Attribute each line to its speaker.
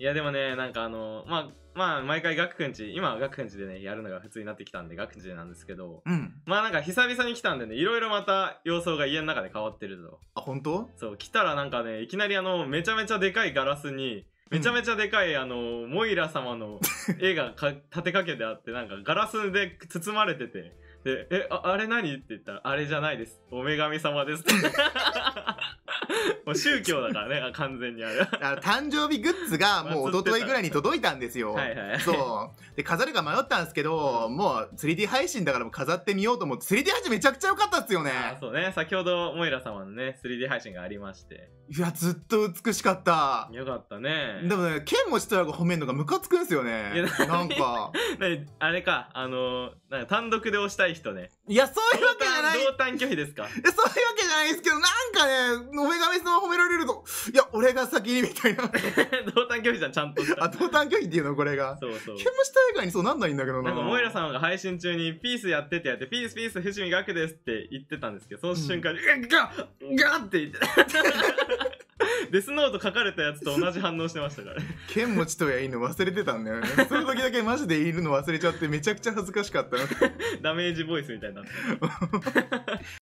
Speaker 1: いやでもね、なんかあの、まあ、まあ、毎回ガクくんち、今はガクくんちでね、やるのが普通になってきたんで、ガクくんちなんですけど、うん。まあなんか久々に来たんでね、いろいろまた様相が家の中で変わってると。あ、本当そう、来たらなんかね、いきなりあの、めちゃめちゃでかいガラスに、めちゃめちゃでかい、あの、モイラ様の 絵がか立てかけてあって、なんかガラスで包まれてて、で、え、ああれ何って言ったら、あれじゃないです。お女神様ですって。もう宗教だからね、完全にあれ。誕生日グッズが
Speaker 2: もう一昨日ぐらいに届いたんですよ。はいはい、そう。で、飾るか迷ったんですけど、もう 3D 配信だからもう飾ってみようと思って、3D 配信めちゃくちゃ良かったっすよね。
Speaker 1: そうね。先ほど、モイラ様のね、3D 配信がありまして。
Speaker 2: いや、ずっと美しかった。よかったね。でもね、剣持ちとらが褒めるのがムカつくんですよね。なんか。
Speaker 1: あれか、あの、単独で押したい人ね。いや、そういうわけじゃない。同担拒否ですか。そういうわけじゃないですけど、
Speaker 2: なかね、おめ神様褒められると、いや、俺が先にみたいな。
Speaker 1: 同担拒否じゃん、ちゃんとした。あ、同担拒否っていうの、これが。そうそう。剣
Speaker 2: 持大会にそうなんないんだけどな。なんか、え
Speaker 1: らさんが配信中に、ピースやっててやって、ピースピース、藤見学ですって言ってたんですけど、その瞬間に、うん、ガッガッって言って。デ スノート書かれたやつと同じ反応してましたから
Speaker 2: 剣持とやいいの忘れてたんだよねその時だけマジでいるの忘れちゃってめちゃくちゃ恥ずかしかった ダメージボイスみたいになって